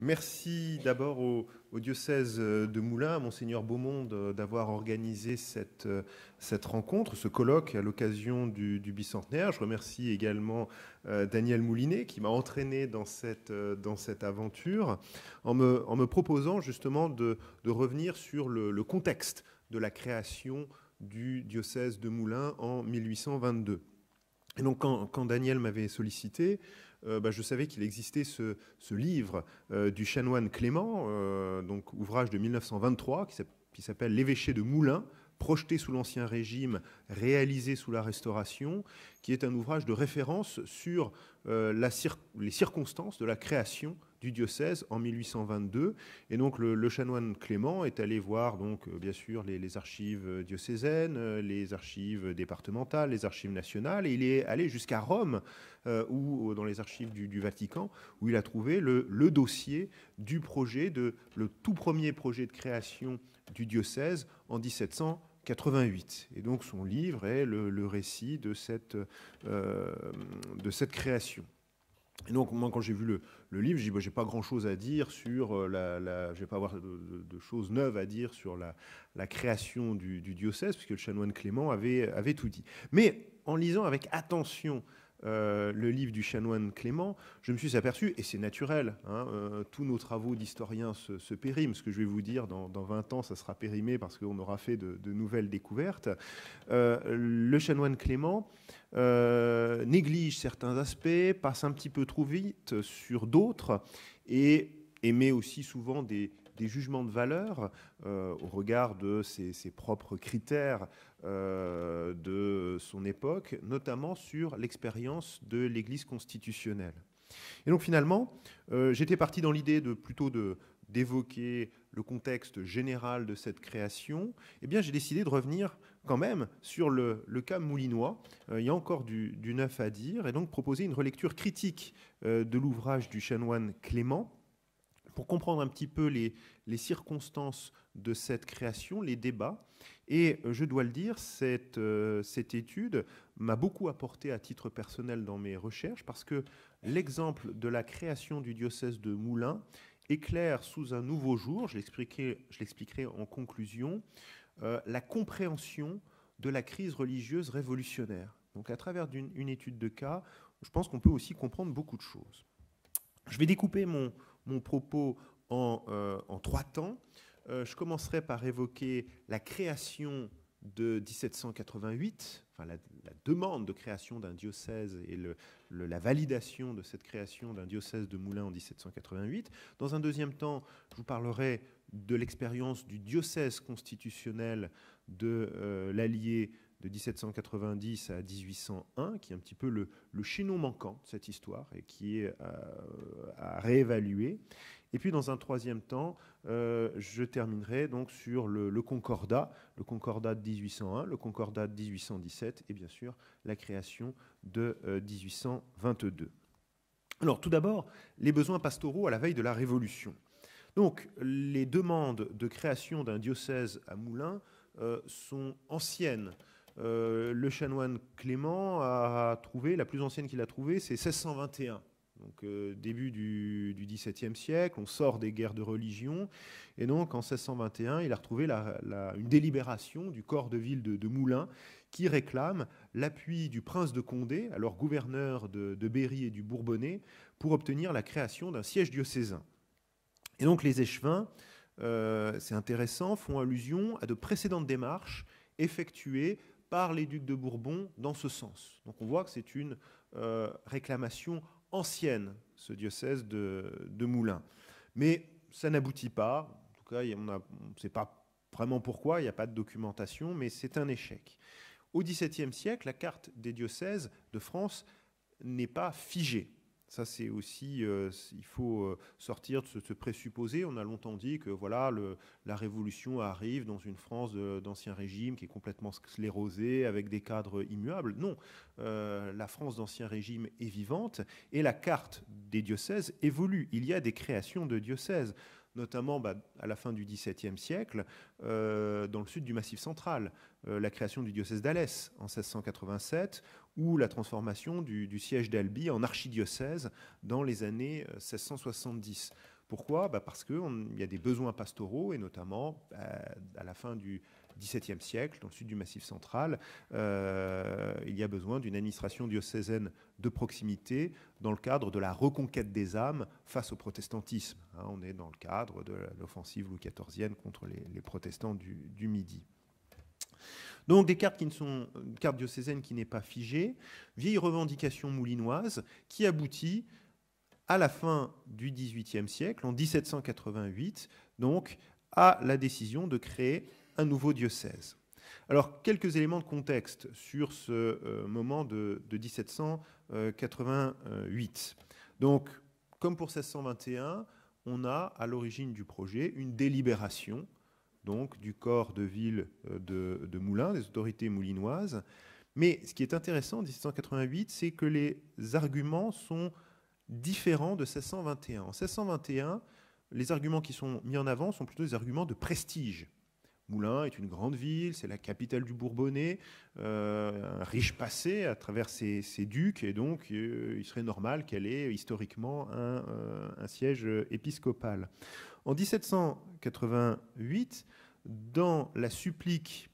Merci d'abord au, diocèse euh, de Moulins, à Monseigneur Beaumont d'avoir organisé euh, cette, rencontre, ce colloque à l'occasion du, bicentenaire. Je remercie également euh, Daniel Moulinet qui m'a entraîné dans cette, aventure en me, proposant justement de, revenir sur le, contexte de la création du diocèse de Moulins en 1822. Et donc quand Daniel m'avait sollicité, euh, bah, je savais qu'il existait ce, livre euh, du chanoine Clément, euh, donc ouvrage de 1923, qui s'appelle L'évêché de Moulins, projeté sous l'Ancien Régime, réalisé sous la Restauration, qui est un ouvrage de référence sur les circonstances de la création du diocèse en 1822. Et donc le, chanoine Clément est allé voir donc euh, bien sûr les, archives euh, diocésaines, euh, les archives départementales, les archives nationales. Et il est allé jusqu'à Rome ou dans les archives du, Vatican où il a trouvé le, dossier du projet de le tout premier projet de création du diocèse en 1788 Et donc son livre est le, récit de cette, de cette création. Et donc, moi, quand j'ai vu le, livre, j'ai n'ai bah, pas grand-chose à dire sur euh, la, je vais pas avoir de, choses neuves à dire sur la, création du, diocèse, puisque le chanoine Clément avait tout dit. Mais en lisant avec attention euh, le livre du chanoine Clément, je me suis aperçu, et c'est naturel, hein, euh, tous nos travaux d'historiens se, périment, ce que je vais vous dire dans, 20 ans, ça sera périmé parce qu'on aura fait de, nouvelles découvertes. Euh, le chanoine Clément néglige certains aspects, passe un petit peu trop vite sur d'autres, et émet aussi souvent des, jugements de valeur au regard de ses propres critères euh, de son époque, notamment sur l'expérience de l'Église constitutionnelle. Et donc finalement, euh, j'étais parti dans l'idée de plutôt d'évoquer le contexte général de cette création, eh bien j'ai décidé de revenir quand même sur le, cas moulinois. Euh, il y a encore du, du, neuf à dire, et donc proposer une relecture critique de l'ouvrage du chanoine Clément, pour comprendre un petit peu les, les circonstances de cette création, les débats. Et euh, je dois le dire, cette, euh, cette étude m'a beaucoup apporté à titre personnel dans mes recherches parce que l'exemple de la création du diocèse de Moulins éclaire sous un nouveau jour, je l'expliquerai en conclusion, euh, la compréhension de la crise religieuse révolutionnaire. Donc à travers une étude de cas, je pense qu'on peut aussi comprendre beaucoup de choses. Je vais découper mon, mon propos en, euh, trois temps. Euh, je commencerai par évoquer la création de 1788, enfin la, demande de création d'un diocèse et la validation de cette création d'un diocèse de Moulins en 1788. Dans un deuxième temps, je vous parlerai de l'expérience du diocèse constitutionnel de euh, l'Allier de 1790 à 1801, qui est un petit peu le, le manquant de cette histoire et qui est euh, à, réévaluer. Et puis dans un troisième temps, euh, je terminerai donc sur le, Concordat, le Concordat de 1801, le Concordat de 1817 et bien sûr la création de 1822. Euh, Alors tout d'abord, les besoins pastoraux à la veille de la Révolution. Donc les demandes de création d'un diocèse à Moulins sont anciennes. Euh, le chanoine Clément a trouvé, la plus ancienne qu'il a trouvée, c'est 1621. Donc euh, début du, XVIIe siècle, on sort des guerres de religion. Et donc en 1621, il a retrouvé une délibération du corps de ville de, de Moulins qui réclame l'appui du prince de Condé, alors gouverneur de, Berry et du Bourbonnais, pour obtenir la création d'un siège diocésain. Et donc les échevins, euh, c'est intéressant, font allusion à de précédentes démarches effectuées par les ducs de Bourbon dans ce sens. Donc on voit que c'est une euh, réclamation ancienne, ce diocèse de, de Moulins. Mais ça n'aboutit pas, en tout cas on ne sait pas vraiment pourquoi, il n'y a pas de documentation, mais c'est un échec. Au XVIIe siècle, la carte des diocèses de France n'est pas figée. Ça, c'est aussi, euh, il faut euh, sortir de ce, présupposé. On a longtemps dit que voilà, la révolution arrive dans une France d'ancien régime qui est complètement sclérosée, avec des cadres immuables. Non, euh, la France d'ancien régime est vivante et la carte des diocèses évolue. Il y a des créations de diocèses notamment bah, à la fin du XVIIe siècle, euh, dans le sud du Massif central, euh, la création du diocèse d'Alès en 1687, ou la transformation du, siège d'Albi en archidiocèse dans les années 1670. Euh, Pourquoi bah, Parce qu'il y a des besoins pastoraux, et notamment bah, à la fin du XVIIe siècle, dans le sud du Massif central, euh, il y a besoin d'une administration diocésaine de proximité dans le cadre de la reconquête des âmes face au protestantisme. Hein. on est dans le cadre de l'offensive Louis XIV contre les, protestants du, Midi. Donc des cartes qui ne sont carte diocésaine qui n'est pas figée, vieille revendication moulinoise qui aboutit à la fin du XVIIIe siècle, en 1788, donc à la décision de créer un nouveau diocèse. Alors, quelques éléments de contexte sur ce euh, moment de, 1788. Euh, donc, comme pour 1621, on a à l'origine du projet une délibération donc, du corps de ville euh, de, de Moulins, des autorités moulinoises. Mais ce qui est intéressant en 1788, c'est que les arguments sont différents de 1621. En 1621, les arguments qui sont mis en avant sont plutôt des arguments de prestige Moulins est une grande ville, c'est la capitale du Bourbonnais, euh, un riche passé à travers ses, ducs, et donc euh, il serait normal qu'elle ait historiquement un, euh, siège épiscopal. En 1788, dans la supplique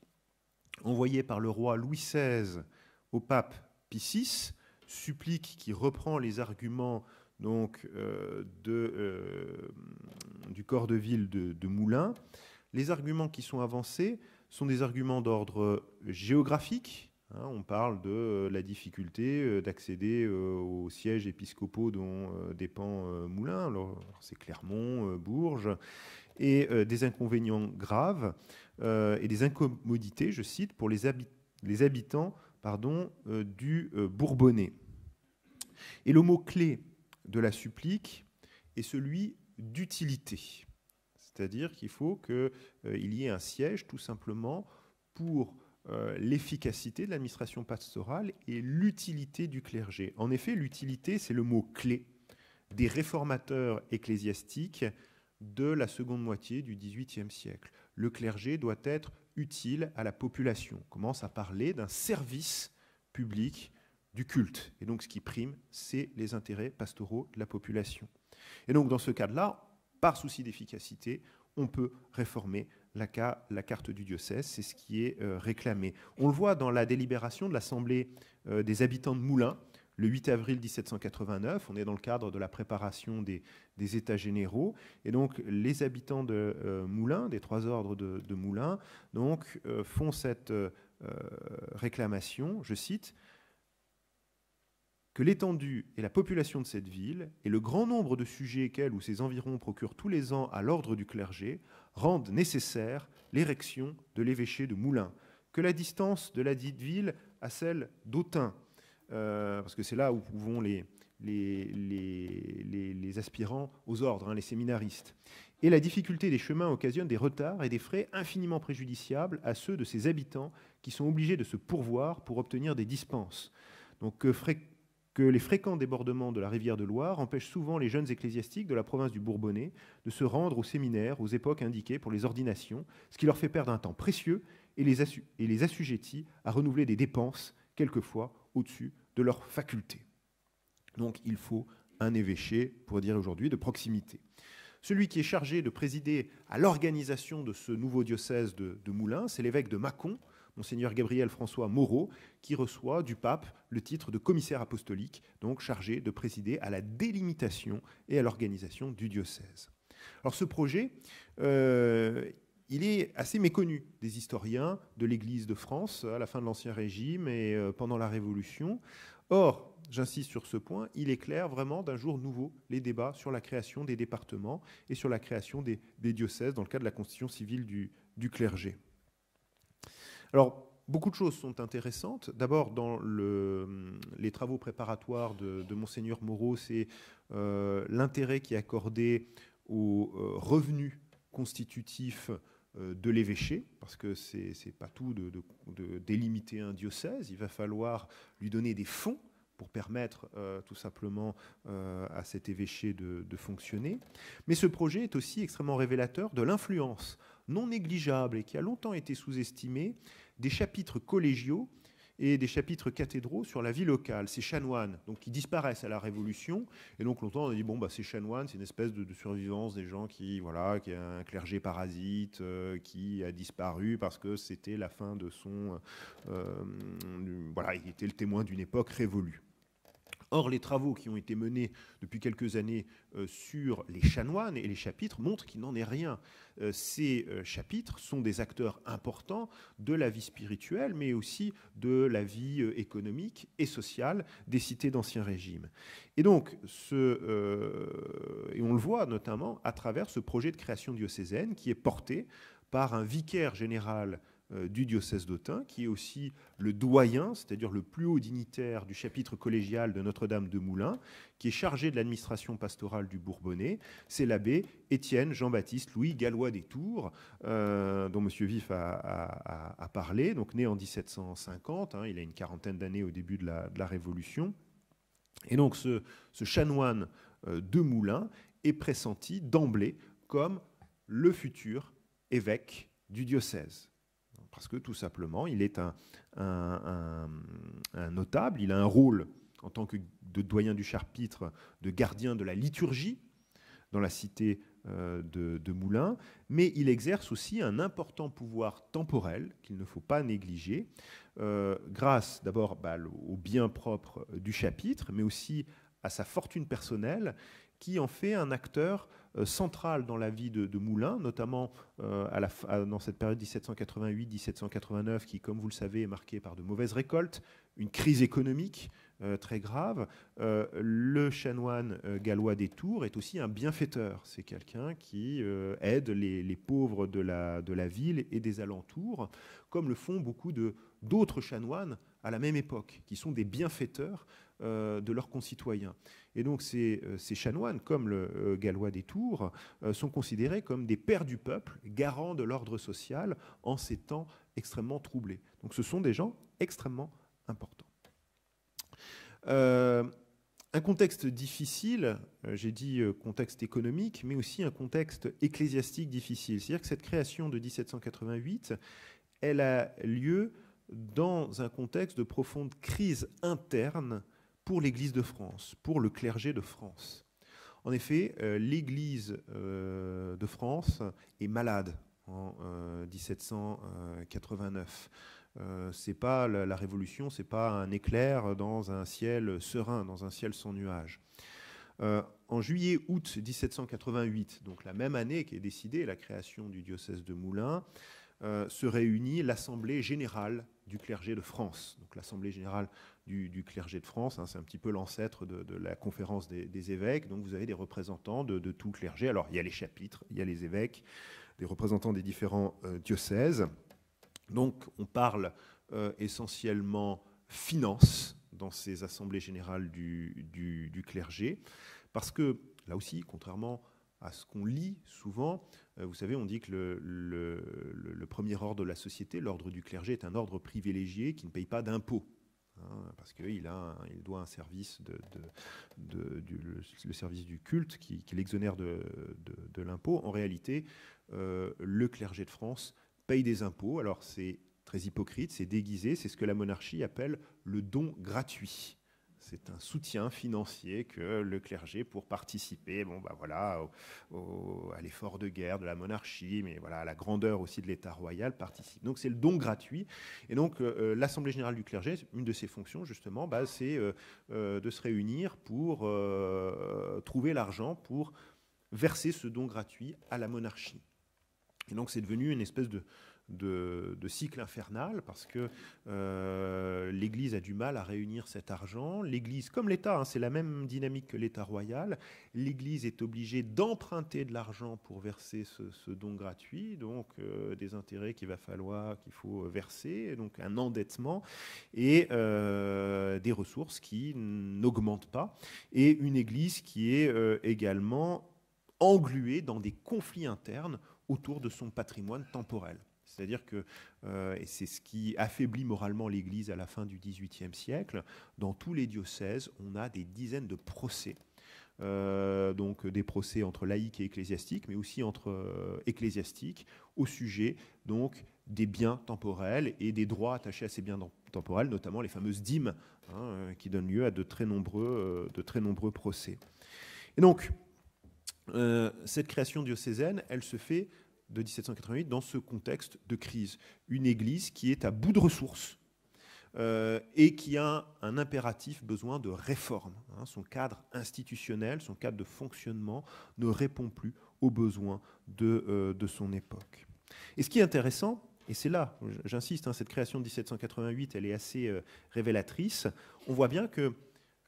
envoyée par le roi Louis XVI au pape Pie VI, supplique qui reprend les arguments donc, du corps de ville de, de Moulins, les arguments qui sont avancés sont des arguments d'ordre euh, géographique. Hein, on parle de euh, la difficulté euh, d'accéder aux sièges épiscopaux dont dépend Moulins. Alors, c'est Clermont, Bourges et des inconvénients graves et des incommodités, je cite, pour les, habitants du Bourbonnais. Et le mot-clé de la supplique est celui d'utilité. C'est-à-dire qu'il faut qu'il euh, y ait un siège tout simplement pour euh, l'efficacité de l'administration pastorale et l'utilité du clergé. En effet, l'utilité, c'est le mot clé des réformateurs ecclésiastiques de la seconde moitié du XVIIIe siècle. Le clergé doit être utile à la population, On commence à parler d'un service public du culte. Et donc ce qui prime, c'est les intérêts pastoraux de la population. Et donc dans ce cadre-là, par souci d'efficacité, on peut réformer la, carte du diocèse. C'est ce qui est euh, réclamé. On le voit dans la délibération de l'Assemblée euh, des habitants de Moulins, le 8 avril 1789. On est dans le cadre de la préparation des, États généraux. Et donc, les habitants de euh, Moulins, des trois ordres de, Moulins, donc, font cette réclamation, je cite, que l'étendue et la population de cette ville et le grand nombre de sujets qu'elle ou ses environs procurent tous les ans à l'ordre du clergé rendent nécessaire l'érection de l'évêché de Moulins, que la distance de la dite ville à celle d'Autun, euh, parce que c'est là où vont les, aspirants aux ordres, hein, les séminaristes, et la difficulté des chemins occasionne des retards et des frais infiniment préjudiciables à ceux de ses habitants qui sont obligés de se pourvoir pour obtenir des dispenses. Donc, euh, frais que les fréquents débordements de la rivière de Loire empêchent souvent les jeunes ecclésiastiques de la province du Bourbonnais de se rendre au séminaire aux époques indiquées pour les ordinations, ce qui leur fait perdre un temps précieux et les, assujettit à renouveler des dépenses, quelquefois au-dessus de leur facultés. Donc il faut un évêché, pour dire aujourd'hui, de proximité. Celui qui est chargé de présider à l'organisation de ce nouveau diocèse de, de Moulins, c'est l'évêque de Mâcon, monseigneur Gabriel François Moreau, qui reçoit du pape le titre de commissaire apostolique, donc chargé de présider à la délimitation et à l'organisation du diocèse. Alors ce projet, euh, il est assez méconnu des historiens de l'Église de France à la fin de l'Ancien Régime et euh, pendant la Révolution. Or, j'insiste sur ce point, il éclaire vraiment d'un jour nouveau les débats sur la création des départements et sur la création des, diocèses dans le cadre de la constitution civile du clergé. Alors, beaucoup de choses sont intéressantes. D'abord, dans les travaux préparatoires de, de Monseigneur Moreau, c'est euh, l'intérêt qui est accordé aux euh, revenus constitutifs euh, de l'évêché, parce que ce n'est pas tout de, délimiter un diocèse, il va falloir lui donner des fonds pour permettre tout simplement à cet évêché de, de, fonctionner. Mais ce projet est aussi extrêmement révélateur de l'influence non négligeable et qui a longtemps été sous-estimée des chapitres collégiaux et des chapitres cathédraux sur la vie locale, ces chanoines, donc qui disparaissent à la Révolution. Et donc longtemps on a dit bon bah ces chanoines, c'est une espèce de, survivance des gens qui voilà, qui a un clergé parasite euh, qui a disparu parce que c'était la fin de son, euh, euh, voilà, il était le témoin d'une époque révolue. Or, les travaux qui ont été menés depuis quelques années euh, sur les chanoines et les chapitres montrent qu'il n'en est rien. Euh, ces euh, chapitres sont des acteurs importants de la vie spirituelle, mais aussi de la vie économique et sociale des cités d'Ancien Régime. Et donc, on le voit notamment à travers ce projet de création diocésaine qui est porté par un vicaire général euh, du diocèse d'Autun, qui est aussi le doyen, c'est-à-dire le plus haut dignitaire du chapitre collégial de Notre-Dame de Moulins, qui est chargé de l'administration pastorale du Bourbonnais. C'est l'abbé Étienne Jean-Baptiste Louis Gallois des Tours, euh, dont M. Vif a, parlé, donc né en 1750, hein, il a une quarantaine d'années au début de la, Révolution. Et donc ce, chanoine euh, de Moulins est pressenti d'emblée comme le futur évêque du diocèse. Parce que tout simplement, il est un, notable, il a un rôle en tant que doyen du chapitre, de gardien de la liturgie dans la cité euh, de, Moulins, mais il exerce aussi un important pouvoir temporel qu'il ne faut pas négliger, euh, grâce d'abord bah, au bien propre euh, du chapitre, mais aussi à sa fortune personnelle, qui en fait un acteur euh, centrale dans la vie de, de Moulins, notamment euh, dans cette période 1788-1789 qui, comme vous le savez, est marquée par de mauvaises récoltes, une crise économique euh, très grave. le chanoine gallois des Tours est aussi un bienfaiteur. C'est quelqu'un qui aide les, pauvres de la, ville et des alentours, comme le font beaucoup d'autres chanoines à la même époque, qui sont des bienfaiteurs euh, de leurs concitoyens. Et donc ces, euh, chanoines, comme le euh, gallois des Tours, sont considérés comme des pères du peuple, garants de l'ordre social en ces temps extrêmement troublés. Donc ce sont des gens extrêmement importants. un contexte difficile, j'ai dit contexte économique, mais aussi un contexte ecclésiastique difficile. C'est-à-dire que cette création de 1788, elle a lieu dans un contexte de profonde crise interne pour l'Église de France, pour le clergé de France. En effet, euh, l'Église euh, de France est malade en 1789. Euh, c'est pas la, révolution, révolution, c'est pas un éclair dans un ciel serein, dans un ciel sans nuages. en juillet-août 1788, donc la même année qui est décidée la création du diocèse de Moulins, se réunit l'Assemblée générale du clergé de France. Donc l'Assemblée générale du, clergé de France. Hein, c'est un petit peu l'ancêtre de, la conférence des, évêques. Donc vous avez des représentants de, tout le clergé. Alors il y a les chapitres, il y a les évêques, des représentants des différents euh, diocèses. Donc on parle euh, essentiellement finance dans ces assemblées générales du, clergé, parce que là aussi, contrairement à ce qu'on lit souvent, euh, vous savez, on dit que le premier ordre de la société, l'ordre du clergé, est un ordre privilégié qui ne paye pas d'impôts. Hein, parce qu'il il doit un service du, le, service du culte qui, l'exonère de, l'impôt. En réalité, euh, le clergé de France paye des impôts. Alors c'est très hypocrite, c'est déguisé, c'est ce que la monarchie appelle le don gratuit c'est un soutien financier que le clergé pour participer bon, bah, voilà, à l'effort de guerre de la monarchie, mais voilà, à la grandeur aussi de l'État royal participe. Donc c'est le don gratuit. Et donc euh, euh, l'Assemblée générale du clergé, une de ses fonctions justement, bah, c'est euh, de se réunir pour trouver l'argent pour verser ce don gratuit à la monarchie. Et donc c'est devenu une espèce de, de, cycle infernal parce que euh, l'Église a du mal à réunir cet argent. L'Église, comme l'État, hein, c'est la même dynamique que l'État royal, l'Église est obligée d'emprunter de l'argent pour verser ce, don gratuit, donc euh, des intérêts qu'il va falloir, qu'il faut verser, donc un endettement et euh, des ressources qui n'augmentent pas, et une Église qui est également engluée dans des conflits internes autour de son patrimoine temporel. C'est-à-dire que, euh, et c'est ce qui affaiblit moralement l'Église à la fin du XVIIIe siècle, dans tous les diocèses, on a des dizaines de procès. Euh, donc des procès entre laïcs et ecclésiastiques, mais aussi entre euh, ecclésiastiques, au sujet donc des biens temporels et des droits attachés à ces biens temporels, notamment les fameuses dîmes, hein, qui donnent lieu à de très nombreux, de très nombreux procès. Et donc, cette création diocésaine, elle se fait de 1788 dans ce contexte de crise. Une Église qui est à bout de ressources euh, et qui a un, impératif besoin de réforme. Hein. son cadre institutionnel, son cadre de fonctionnement ne répond plus aux besoins de, euh, son époque. Et ce qui est intéressant, et c'est là, j'insiste, hein, cette création de 1788, elle est assez euh, révélatrice, on voit bien que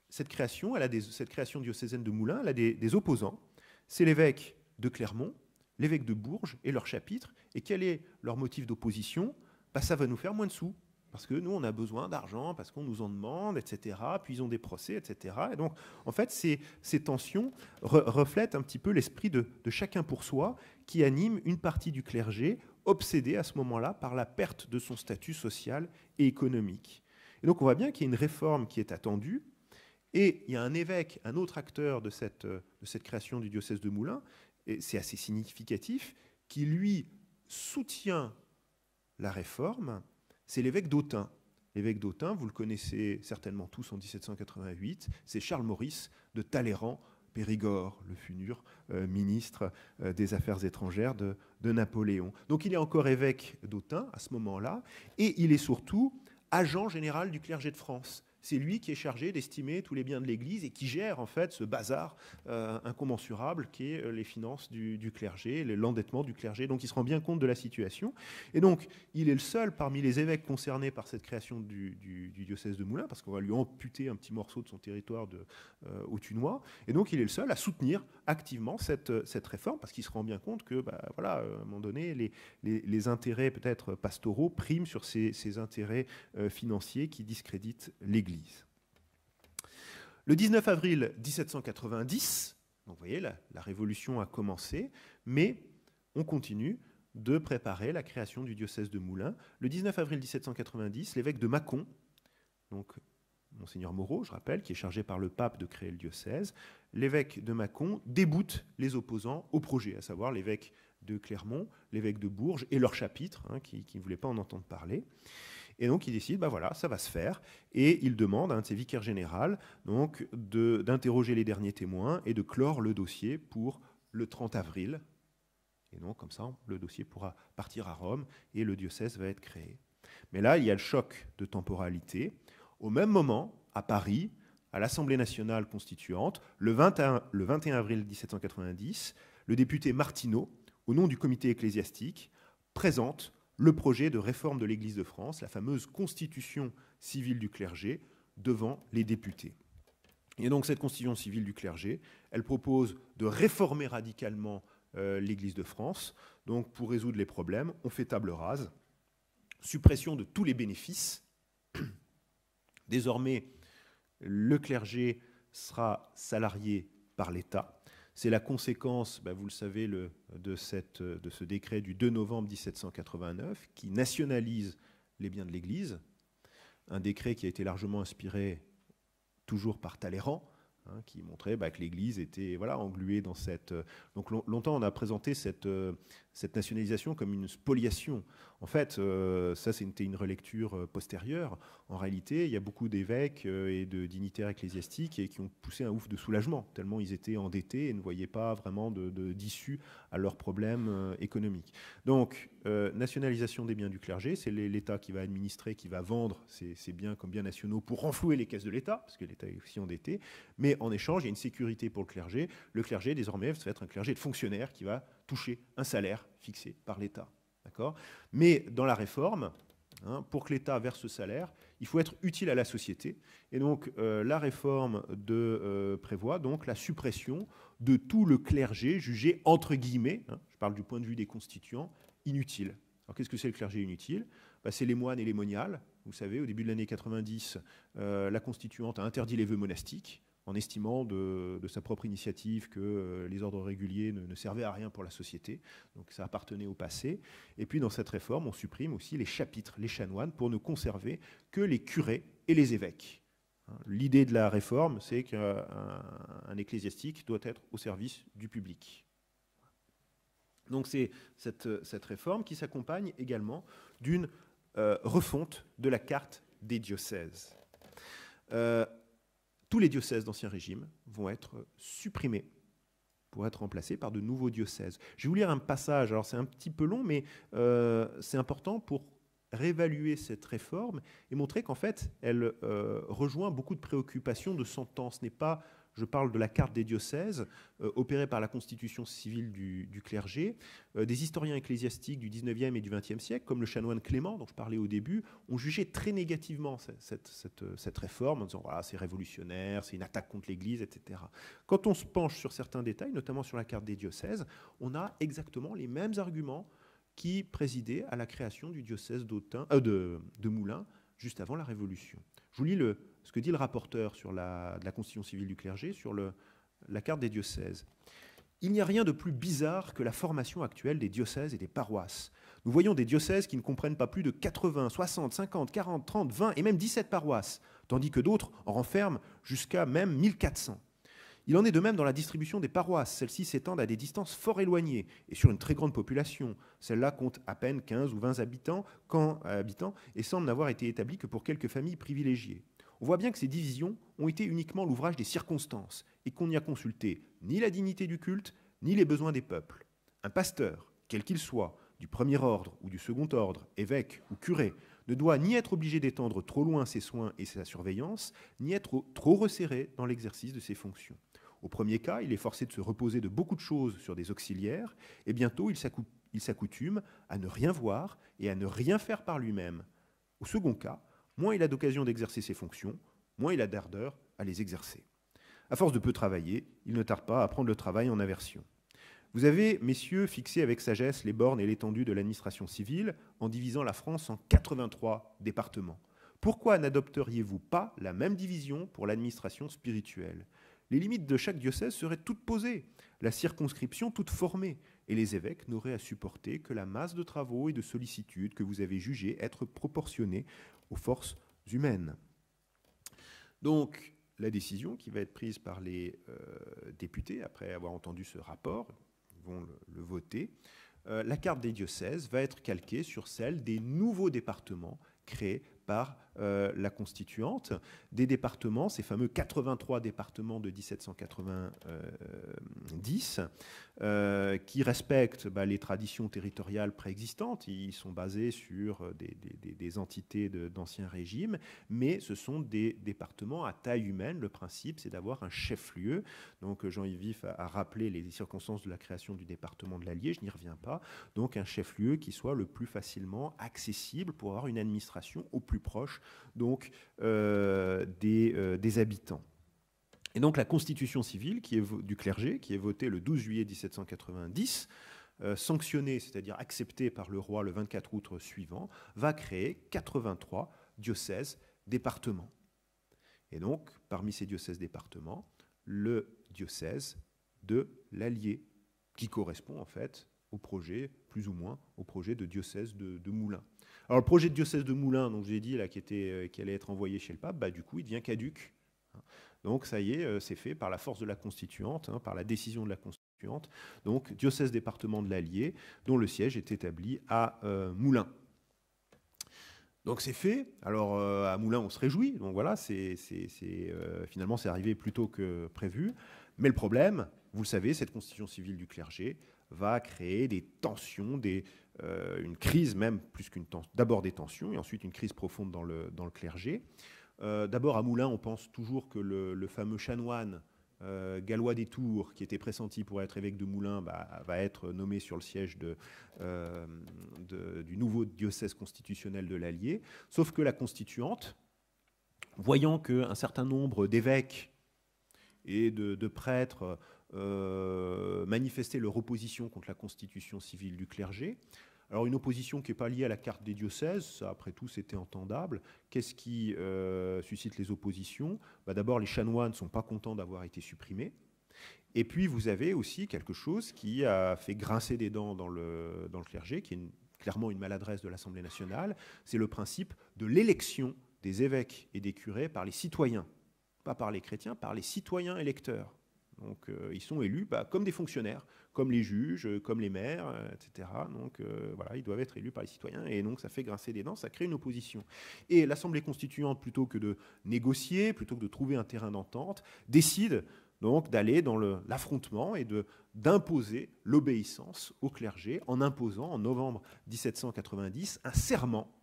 cette création, elle a cette création diocésaine de Moulins, a des opposants. C'est l'évêque de Clermont, l'évêque de Bourges et leur chapitre. Et quel est leur motif d'opposition bah, Ça va nous faire moins de sous. Parce que nous, on a besoin d'argent, parce qu'on nous en demande, etc. Puis ils ont des procès, etc. Et donc, en fait, ces, ces tensions reflètent un petit peu l'esprit de, chacun pour soi qui anime une partie du clergé obsédé à ce moment-là par la perte de son statut social et économique. Et donc on voit bien qu'il y a une réforme qui est attendue, et il y a un évêque, un autre acteur de cette, de cette création du diocèse de Moulins, et c'est assez significatif, qui lui soutient la réforme, c'est l'évêque d'Autun. L'évêque d'Autun, vous le connaissez certainement tous en 1788, c'est Charles Maurice de Talleyrand, Périgord, le futur euh, ministre euh, des Affaires étrangères de, de, Napoléon. Donc il est encore évêque d'Autun à ce moment-là, et il est surtout agent général du clergé de France c'est lui qui est chargé d'estimer tous les biens de l'Église et qui gère en fait ce bazar euh, incommensurable qui est euh, les finances du, clergé, l'endettement du clergé. Donc il se rend bien compte de la situation. Et donc il est le seul parmi les évêques concernés par cette création du, diocèse de Moulins, parce qu'on va lui amputer un petit morceau de son territoire de, euh, au Et donc il est le seul à soutenir activement cette, réforme, parce qu'il se rend bien compte que, bah, voilà, à un moment donné, les, intérêts peut-être pastoraux priment sur ces, intérêts financiers qui discréditent l'Église. Le 19 avril 1790, vous voyez, la, révolution a commencé, mais on continue de préparer la création du diocèse de Moulins. Le 19 avril 1790, l'évêque de Mâcon, donc Monseigneur Moreau, je rappelle, qui est chargé par le pape de créer le diocèse, l'évêque de Mâcon déboute les opposants au projet, à savoir l'évêque de Clermont, l'évêque de Bourges et leur chapitre, hein, qui, qui ne voulaient pas en entendre parler. Et donc il décide, bah voilà, ça va se faire. Et il demande à un de ses vicaires générales, donc d'interroger les derniers témoins et de clore le dossier pour le 30 avril. Et donc comme ça, le dossier pourra partir à Rome et le diocèse va être créé. Mais là, il y a le choc de temporalité. Au même moment, à Paris, à l'Assemblée nationale constituante, le 21, le 21 avril 1790, le député Martineau, au nom du comité ecclésiastique, présente le projet de réforme de l'Église de France, la fameuse constitution civile du clergé, devant les députés. Et donc cette constitution civile du clergé, elle propose de réformer radicalement euh, l'Église de France. Donc pour résoudre les problèmes, on fait table rase, suppression de tous les bénéfices. Désormais, le clergé sera salarié par l'État. C'est la conséquence, bah, vous le savez, de, de ce décret du 2 novembre 1789 qui nationalise les biens de l'Église, un décret qui a été largement inspiré toujours par Talleyrand, Hein, qui montrait bah, que l'Église était voilà engluée dans cette. Euh, donc longtemps, on a présenté cette, euh, cette nationalisation comme une spoliation. En fait, euh, ça c'était une relecture postérieure. En réalité, il y a beaucoup d'évêques et de dignitaires ecclésiastiques qui ont poussé un ouf de soulagement tellement ils étaient endettés et ne voyaient pas vraiment d'issue de, à leurs problèmes économiques. Donc nationalisation des biens du clergé, c'est l'État qui va administrer, qui va vendre ces, ces biens comme biens nationaux pour renflouer les caisses de l'État, parce que l'État est aussi endetté, mais en échange, il y a une sécurité pour le clergé. Le clergé, désormais, va être un clergé de fonctionnaire qui va toucher un salaire fixé par l'État. D'accord Mais dans la réforme, hein, pour que l'État verse ce salaire, il faut être utile à la société. Et donc, euh, la réforme euh, prévoit donc la suppression de tout le clergé jugé, entre guillemets, hein, je parle du point de vue des constituants, inutile. Alors, qu'est-ce que c'est le clergé inutile bah, C'est les moines et les moniales. Vous savez, au début de l'année 90, euh, la Constituante a interdit les vœux monastiques en estimant de, sa propre initiative que euh, les ordres réguliers ne, servaient à rien pour la société, donc ça appartenait au passé. Et puis dans cette réforme, on supprime aussi les chapitres, les chanoines, pour ne conserver que les curés et les évêques. Hein, l'idée de la réforme, c'est qu'un ecclésiastique doit être au service du public. Donc c'est cette, réforme qui s'accompagne également d'une euh, refonte de la carte des diocèses. Euh, tous les diocèses d'Ancien Régime vont être supprimés pour être remplacés par de nouveaux diocèses. Je vais vous lire un passage, alors c'est un petit peu long, mais euh, c'est important pour réévaluer cette réforme et montrer qu'en fait, elle euh, rejoint beaucoup de préoccupations de son Ce n'est pas je parle de la carte des diocèses euh, opérée par la constitution civile du, clergé. Euh, des historiens ecclésiastiques du 19e et du 20e siècle, comme le chanoine Clément, dont je parlais au début, ont jugé très négativement euh, cette, réforme en disant voilà, c'est révolutionnaire, c'est une attaque contre l'Église, etc. Quand on se penche sur certains détails, notamment sur la carte des diocèses, on a exactement les mêmes arguments qui présidaient à la création du diocèse de, de Moulins juste avant la Révolution. Je vous lis le, ce que dit le rapporteur sur la, de la constitution civile du clergé, sur la carte des diocèses. Il n'y a rien de plus bizarre que la formation actuelle des diocèses et des paroisses. Nous voyons des diocèses qui ne comprennent pas plus de 80, 60, 50, 40, 30, 20 et même 17 paroisses, tandis que d'autres en renferment jusqu'à même 1400. Il en est de même dans la distribution des paroisses. Celles-ci s'étendent à des distances fort éloignées et sur une très grande population. Celles-là comptent à peine 15 ou 20 habitants, quand, euh, habitants et semblent n'avoir été établies que pour quelques familles privilégiées on voit bien que ces divisions ont été uniquement l'ouvrage des circonstances et qu'on n'y a consulté ni la dignité du culte, ni les besoins des peuples. Un pasteur, quel qu'il soit, du premier ordre ou du second ordre, évêque ou curé, ne doit ni être obligé d'étendre trop loin ses soins et sa surveillance, ni être trop resserré dans l'exercice de ses fonctions. Au premier cas, il est forcé de se reposer de beaucoup de choses sur des auxiliaires, et bientôt il s'accoutume à ne rien voir et à ne rien faire par lui-même. Au second cas, moins il a d'occasion d'exercer ses fonctions, moins il a d'ardeur à les exercer. À force de peu travailler, il ne tarde pas à prendre le travail en aversion. Vous avez, messieurs, fixé avec sagesse les bornes et l'étendue de l'administration civile en divisant la France en 83 départements. Pourquoi n'adopteriez-vous pas la même division pour l'administration spirituelle Les limites de chaque diocèse seraient toutes posées, la circonscription toute formée, et les évêques n'auraient à supporter que la masse de travaux et de sollicitudes que vous avez jugé être proportionnée aux forces humaines. Donc, la décision qui va être prise par les euh, députés, après avoir entendu ce rapport, ils vont le, voter, euh, la carte des diocèses va être calquée sur celle des nouveaux départements créés par euh, la constituante, des départements, ces fameux 83 départements de 1790, euh, qui respectent bah, les traditions territoriales préexistantes. Ils sont basés sur euh, des, entités d'anciens régime, régimes, mais ce sont des départements à taille humaine. Le principe, c'est d'avoir un chef-lieu. Donc Jean-Yves Vif a, a rappelé les circonstances de la création du département de l'Allier, je n'y reviens pas. Donc un chef-lieu qui soit le plus facilement accessible pour avoir une administration au plus proche donc euh, euh, des, habitants. Et donc la Constitution civile est du clergé, qui est votée le 12 juillet 1790, euh, sanctionnée, c'est-à-dire acceptée par le roi le 24 août suivant, va créer 83 diocèses départements. Et donc, parmi ces diocèses départements, le diocèse de l'Allier, qui correspond en fait au projet, plus ou moins, au projet de diocèse de Moulins. Alors le projet de diocèse de Moulins, dont j'ai dit là, qui, était, euh, qui allait être envoyé chez le pape, bah, du coup il devient caduque. Hein. Donc ça y est, euh, c'est fait par la force de la constituante, hein, par la décision de la constituante. Donc diocèse département de l'Allier, dont le siège est établi à moulin euh, Moulins. Donc c'est fait. Alors à Moulins, on se réjouit. Donc voilà, c'est, c'est, finalement c'est arrivé plus tôt que prévu. Mais le problème, vous le savez, cette constitution civile du clergé va créer des tensions, des, euh, une crise même, plus qu'une tension, d'abord des tensions et ensuite une crise profonde dans le, dans le clergé. Euh, d'abord à Moulins, on pense toujours que le, fameux chanoine euh, gallois des Tours, qui était pressenti pour être évêque de Moulins, bah, va être nommé sur le siège de, du nouveau diocèse constitutionnel de l'Allier. Sauf que la constituante, voyant qu'un certain nombre d'évêques et de prêtres euh, manifester leur opposition contre la constitution civile du clergé. Alors une opposition qui n'est pas liée à la carte des diocèses, ça après tout c'était entendable. Qu'est-ce qui euh, suscite les oppositions bah, D'abord les chanoines ne sont pas contents d'avoir été supprimés. Et puis vous avez aussi quelque chose qui a fait grincer des dents dans le, clergé, qui est clairement une maladresse de l'Assemblée nationale, c'est le principe de l'élection des évêques et des curés par les citoyens. Pas par les chrétiens, par les citoyens électeurs. Donc euh, ils sont élus bah, comme des fonctionnaires, comme les juges, euh, comme les maires, euh, etc. Donc voilà, ils doivent être élus par les citoyens et donc ça fait grincer des dents, ça crée une opposition. Et l'Assemblée constituante, plutôt que de négocier, plutôt que de trouver un terrain d'entente, décide donc d'aller dans l'affrontement et d'imposer l'obéissance au clergé en imposant en novembre 1790 un serment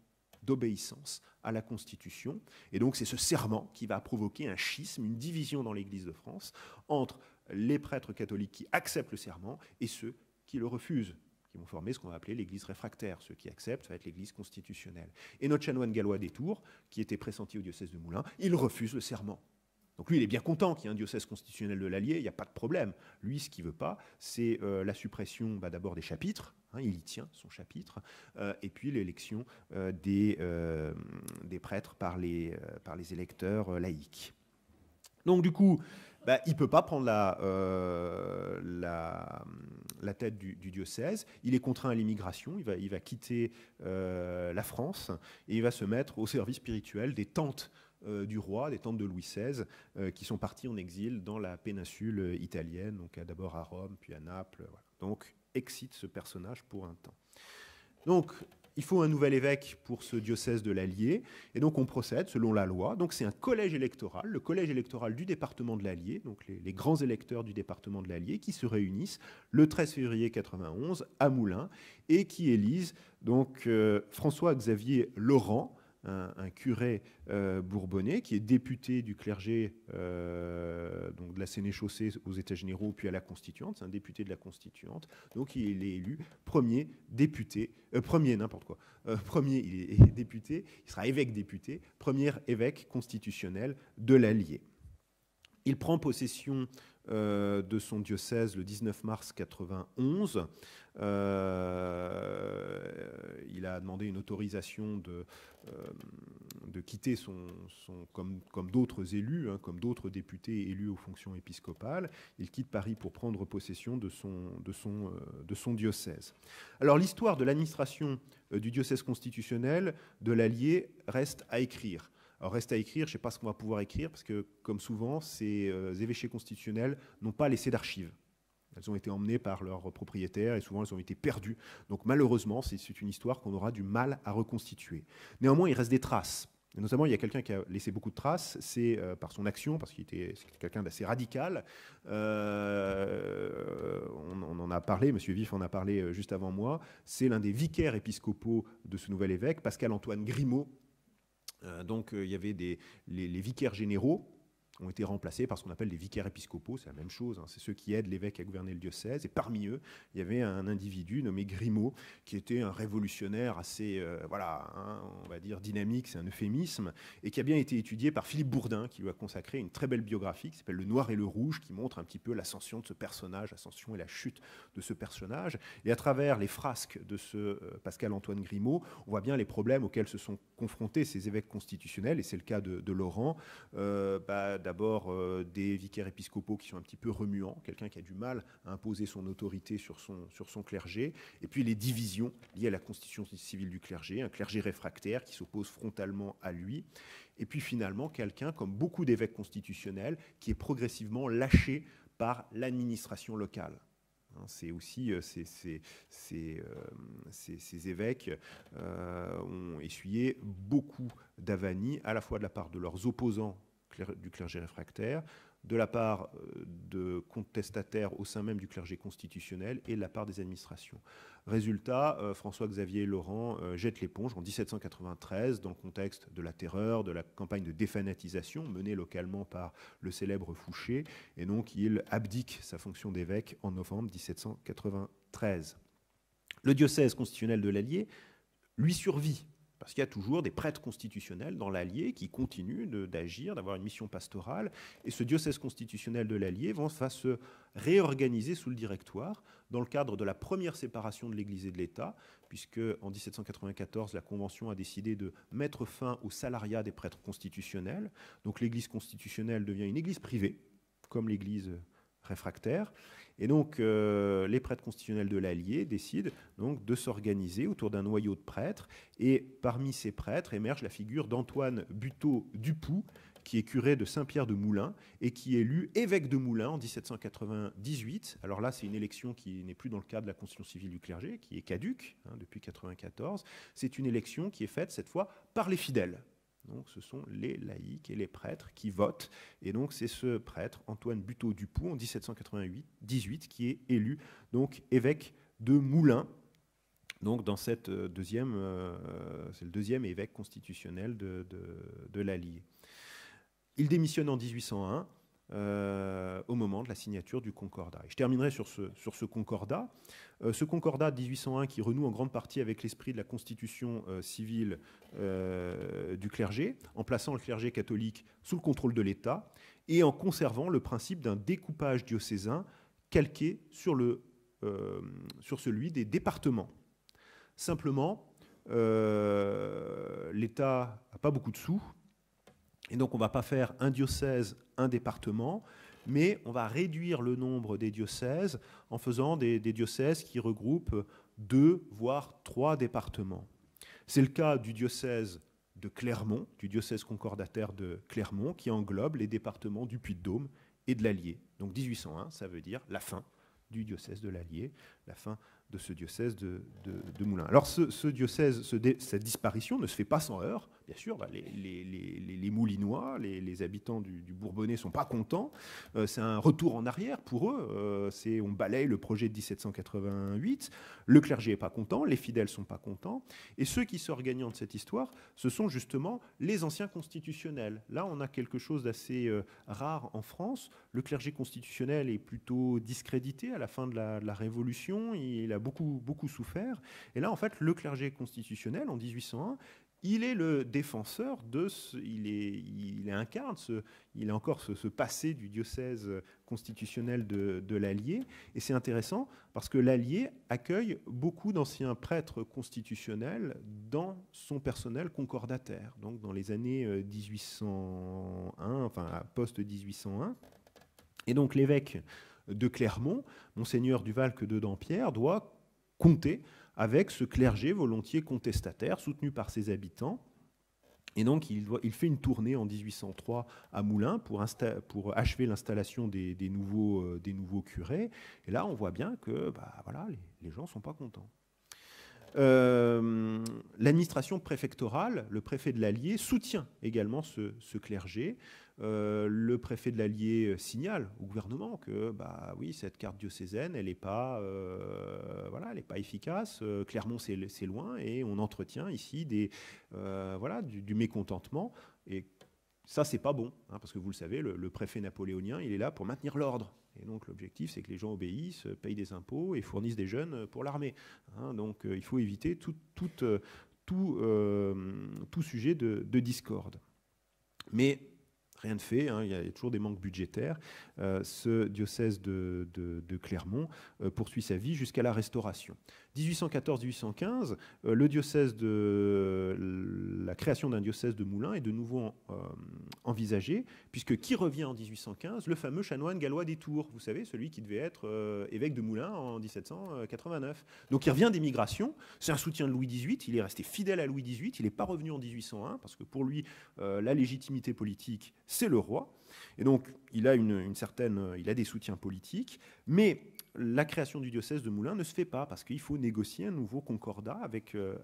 d'obéissance à la Constitution. Et donc c'est ce serment qui va provoquer un schisme, une division dans l'Église de France entre les prêtres catholiques qui acceptent le serment et ceux qui le refusent qui vont former ce qu'on va appeler l'Église réfractaire. Ceux qui acceptent, ça va être l'Église constitutionnelle. Et notre chanoine gallois des Tours, qui était pressenti au diocèse de Moulins, il refuse le serment. Donc lui, il est bien content qu'il y ait un diocèse constitutionnel de l'Allier, il n'y a pas de problème. Lui, ce qu'il veut pas, c'est euh, la suppression bah, d'abord des chapitres, Hein, il y tient son chapitre. Euh, et puis l'élection euh, euh, des, prêtres par les, électeurs laïcs. Donc du coup, bah, il ne peut pas prendre la, tête du, diocèse, il est contraint à l'immigration, il va, quitter la France et il va se mettre au service spirituel des tentes du roi, des tentes de Louis XVI, qui sont partis en exil dans la péninsule italienne, donc d'abord à Rome, puis à Naples. Donc excite ce personnage pour un temps. Donc, il faut un nouvel évêque pour ce diocèse de l'Allier, et donc on procède selon la loi. Donc c'est un collège électoral, le collège électoral du département de l'Allier, donc les, grands électeurs du département de l'Allier, qui se réunissent le 13 février 91 à Moulins et qui élisent donc euh, François-Xavier Laurent un, curé euh, bourbonnais qui est député du clergé euh, donc de la Sénéchaussée aux États généraux puis à la Constituante. C'est un député de la Constituante. Donc il est élu premier député, euh, premier n'importe quoi. premier il est député, il sera évêque député, premier évêque constitutionnel de l'Allier. Il prend possession euh, de son diocèse le 19 mars 91. Euh, il a demandé une autorisation de, euh, de quitter son, son comme, comme d'autres élus, hein, comme d'autres députés élus aux fonctions épiscopales. Il quitte Paris pour prendre possession de son, de son, de son diocèse. Alors l'histoire de l'administration du diocèse constitutionnel de l'Allier reste à écrire reste à écrire, je ne sais pas ce qu'on va pouvoir écrire, parce que comme souvent, ces euh, évêchés constitutionnels n'ont pas laissé d'archives. Elles ont été emmenées par leurs propriétaires et souvent elles ont été perdues. Donc malheureusement, c'est une histoire qu'on aura du mal à reconstituer. Néanmoins, il reste des traces. notamment, il y a quelqu'un qui a laissé beaucoup de traces, c'est euh, par son action, parce qu'il était quelqu'un d'assez radical. Euh, on, on, en a parlé, M. Vif en a parlé juste avant moi. C'est l'un des vicaires épiscopaux de ce nouvel évêque, Pascal-Antoine Grimaud, euh, donc euh, il y avait les vicaires généraux ont été remplacés par ce qu'on appelle les vicaires épiscopaux. C'est la même chose. Hein. C'est ceux qui aident l'évêque à gouverner le diocèse. Et parmi eux, il y avait un individu nommé Grimaud, qui était un révolutionnaire assez, euh, voilà, hein, on va dire dynamique, c'est un euphémisme, et qui a bien été étudié par Philippe Bourdin, qui lui a consacré une très belle biographie qui s'appelle Le Noir et le Rouge, qui montre un petit peu l'ascension de ce personnage, l'ascension et la chute de ce personnage. Et à travers les frasques de ce euh, Pascal-Antoine Grimaud, on voit bien les problèmes auxquels se sont confrontés ces évêques constitutionnels, et c'est le cas de, Laurent, euh, bah, d'abord euh, des vicaires épiscopaux qui sont un petit peu remuants, quelqu'un qui a du mal à imposer son autorité sur son, sur son clergé, et puis les divisions liées à la constitution civile du clergé, un clergé réfractaire qui s'oppose frontalement à lui, et puis finalement quelqu'un, comme beaucoup d'évêques constitutionnels, qui est progressivement lâché par l'administration locale. Hein, c'est aussi euh, ces, ces, ces euh, évêques ont essuyé beaucoup d'avanies, à la fois de la part de leurs opposants du clergé réfractaire, de la part euh, de contestataires au sein même du clergé constitutionnel et de la part des administrations. Résultat, euh, François-Xavier Laurent euh, jette l'éponge en 1793 dans le contexte de la terreur, de la campagne de défanatisation menée localement par le célèbre Fouché, et donc il abdique sa fonction d'évêque en novembre 1793. Le diocèse constitutionnel de l'Allier lui survit parce qu'il y a toujours des prêtres constitutionnels dans l'Allier qui continuent d'agir, d'avoir une mission pastorale. Et ce diocèse constitutionnel de l'Allier va, se réorganiser sous le directoire dans le cadre de la première séparation de l'Église et de l'État, puisque en 1794, la Convention a décidé de mettre fin au salariat des prêtres constitutionnels. Donc l'Église constitutionnelle devient une Église privée, comme l'Église réfractaires. Et donc, euh, les prêtres constitutionnels de l'Allier décident donc de s'organiser autour d'un noyau de prêtres. Et parmi ces prêtres émerge la figure d'Antoine Buteau Dupoux, qui est curé de Saint-Pierre de Moulins et qui est élu évêque de Moulins en 1798. Alors là, c'est une élection qui n'est plus dans le cadre de la Constitution civile du clergé, qui est caduque hein, depuis 1994. C'est une élection qui est faite cette fois par les fidèles. Donc ce sont les laïcs et les prêtres qui votent. Et donc c'est ce prêtre, Antoine Buteau-Dupoux, en 1788 qui est élu donc évêque de Moulins. Donc dans cette euh, deuxième, euh, c'est le deuxième évêque constitutionnel de, de, de l'Allier. Il démissionne en 1801 euh, au moment de la signature du Concordat. je terminerai sur ce, Concordat. ce Concordat de euh, 1801 qui renoue en grande partie avec l'esprit de la constitution euh, civile du clergé, en plaçant le clergé catholique sous le contrôle de l'État et en conservant le principe d'un découpage diocésain calqué sur, sur celui des départements. Simplement, l'État n'a pas beaucoup de sous, et donc on ne va pas faire un diocèse, un département, mais on va réduire le nombre des diocèses en faisant des, diocèses qui regroupent deux, voire trois départements. C'est le cas du diocèse de Clermont, du diocèse concordataire de Clermont, qui englobe les départements du Puy-de-Dôme et de l'Allier. Donc 1801, ça veut dire la fin du diocèse de l'Allier, la fin de ce diocèse de, de, de Moulins. Alors ce, diocèse, ce cette disparition ne se fait pas sans heurts. Bien sûr, bah, les, les, les, les, Moulinois, les, habitants du, du, Bourbonnais sont pas contents. Euh, c'est un retour en arrière pour eux. Euh, c'est on balaye le projet de 1788. Le clergé est pas content, les fidèles sont pas contents. Et ceux qui sortent gagnants de cette histoire, ce sont justement les anciens constitutionnels. Là, on a quelque chose d'assez euh, rare en France. Le clergé constitutionnel est plutôt discrédité à la fin de la, de la Révolution. Il a beaucoup, beaucoup souffert. Et là, en fait, le clergé constitutionnel, en 1801, il est le défenseur de ce, il, est, il incarne ce, il a encore ce, passé du diocèse constitutionnel de, l'Allier et c'est intéressant parce que l'Allier accueille beaucoup d'anciens prêtres constitutionnels dans son personnel concordataire donc dans les années 1801 euh, enfin post 1801 et donc l'évêque de Clermont, monseigneur Duval que de Dampierre doit compter avec ce clergé volontiers contestataire, soutenu par ses habitants. Et donc, il, doit, il fait une tournée en 1803 à Moulins pour, pour achever l'installation des, nouveaux, euh, des, nouveaux, curés. Et là, on voit bien que bah, voilà, les, les gens ne sont pas contents. Euh, l'administration préfectorale, le préfet de l'Allier, soutient également ce, clergé. Euh, le préfet de l'Allier signale au gouvernement que, bah oui, cette carte diocésaine, elle n'est pas, euh, voilà, pas efficace. Clermont, c'est loin, et on entretient ici des, voilà, du, mécontentement. Et ça, c'est pas bon, hein, parce que vous le savez, le, préfet napoléonien, il est là pour maintenir l'ordre. Et donc l'objectif, c'est que les gens obéissent, payent des impôts et fournissent des jeunes pour l'armée. Hein, donc euh, il faut éviter tout, euh, euh, sujet de, discorde. Mais rien de fait, hein, il y a toujours des manques budgétaires. ce diocèse de Clermont poursuit sa vie jusqu'à la Restauration. 1814-1815, euh, le diocèse de euh, la création d'un diocèse de Moulins est de nouveau euh, envisagé puisque qui revient en 1815 Le fameux chanoine gallois des Tours, vous savez, celui qui devait être évêque de Moulins en 1789. Donc il revient des migrations, c'est un soutien de Louis XVIII, il est resté fidèle à Louis XVIII, il n'est pas revenu en 1801, parce que pour lui, la légitimité politique, c'est le roi. Et donc, il a, une certaine, il a des soutiens politiques, mais la création du diocèse de Moulins ne se fait pas parce qu'il faut négocier un nouveau concordat avec, euh,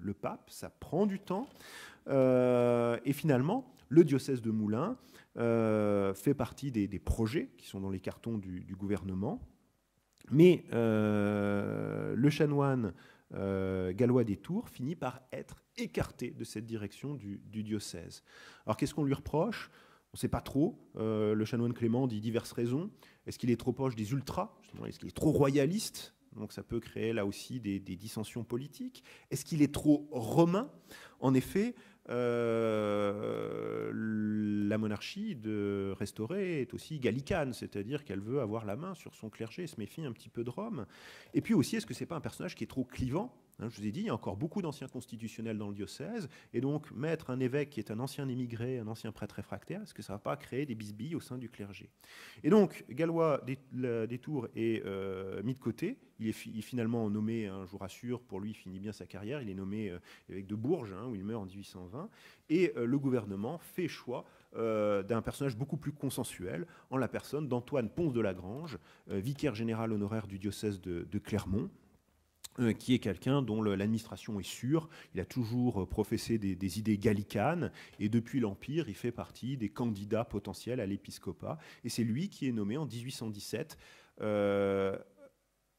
le, pape. Ça prend du temps. Euh, et finalement, le diocèse de Moulins euh, fait partie des, projets qui sont dans les cartons du, gouvernement. Mais le chanoine gallois des Tours finit par être écarté de cette direction du, du diocèse. Alors qu'est-ce qu'on lui reproche on ne sait pas trop. Euh, le chanoine Clément dit diverses raisons. Est-ce qu'il est trop proche des ultras Est-ce qu'il est trop royaliste donc ça peut créer là aussi des, dissensions politiques. Est-ce qu'il est trop romain En effet, euh, la monarchie de restaurée est aussi gallicane, c'est-à-dire qu'elle veut avoir la main sur son clergé, se méfie un petit peu de Rome. Et puis aussi, est-ce que c'est pas un personnage qui est trop clivant Hein, je vous ai dit, il y a encore beaucoup d'anciens constitutionnels dans le diocèse, et donc mettre un évêque qui est un ancien émigré, un ancien prêtre réfractaire, est-ce que ça ne va pas créer des bisbilles au sein du clergé Et donc, Galois des, Tours est euh, mis de côté, il est, finalement nommé, hein, je vous rassure, pour lui, il finit bien sa carrière, il est nommé euh, évêque de Bourges, hein, où il meurt en 1820, et euh, le gouvernement fait choix d'un personnage beaucoup plus consensuel, en la personne d'Antoine Ponce de Lagrange, vicaire général honoraire du diocèse de Clermont, euh, qui est quelqu'un dont l'administration est sûre. Il a toujours euh, professé des, idées gallicanes et depuis l'Empire, il fait partie des candidats potentiels à l'épiscopat. Et c'est lui qui est nommé en 1817 euh,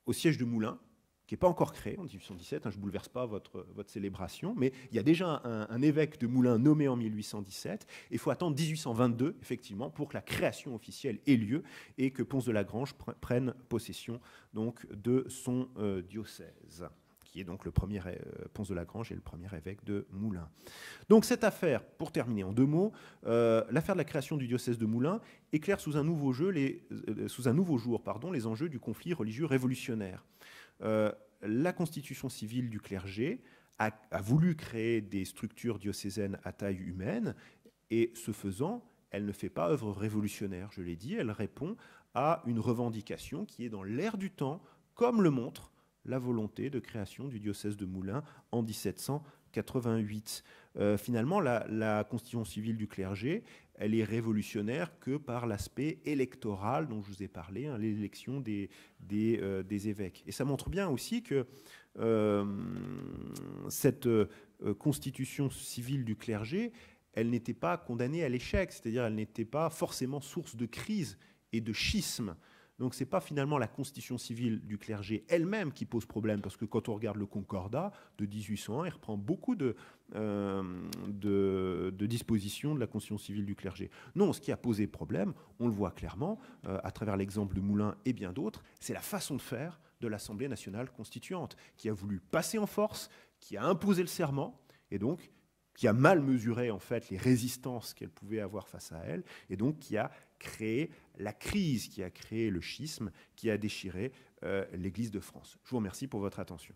au siège de Moulins qui n'est pas encore créé en 1817. Hein, je ne bouleverse pas votre, célébration, mais il y a déjà un, évêque de Moulins nommé en 1817. Il faut attendre 1822, effectivement, pour que la création officielle ait lieu et que Ponce de Lagrange Grange prenne possession donc, de son euh, diocèse qui est donc le premier euh, Ponce de Grange et le premier évêque de Moulins. Donc cette affaire, pour terminer en deux mots, euh, l'affaire de la création du diocèse de Moulins éclaire sous un nouveau, jeu sous un nouveau jour pardon, les enjeux du conflit religieux révolutionnaire. Euh, la constitution civile du clergé a, voulu créer des structures diocésaines à taille humaine, et ce faisant, elle ne fait pas œuvre révolutionnaire, je l'ai dit, elle répond à une revendication qui est dans l'air du temps, comme le montre la volonté de création du diocèse de Moulins en 1700 88. Euh, finalement, la, constitution civile du clergé, elle est révolutionnaire que par l'aspect électoral dont je vous ai parlé, hein, l'élection euh, des, évêques. Et ça montre bien aussi que euh, cette constitution civile du clergé, elle n'était pas condamnée à l'échec, c'est-à-dire elle n'était pas forcément source de crise et de schisme. Donc ce n'est pas finalement la constitution civile du clergé elle-même qui pose problème, parce que quand on regarde le Concordat de 1801, il reprend beaucoup euh, de, dispositions de la constitution civile du clergé. Non, ce qui a posé problème, on le voit clairement euh, à travers l'exemple de Moulin et bien d'autres, c'est la façon de faire de l'Assemblée nationale constituante, qui a voulu passer en force, qui a imposé le serment, et donc qui a mal mesuré en fait les résistances qu'elle pouvait avoir face à elle, et donc qui a créé la crise qui a créé le schisme qui a déchiré euh, l'Église de France. Je vous remercie pour votre attention.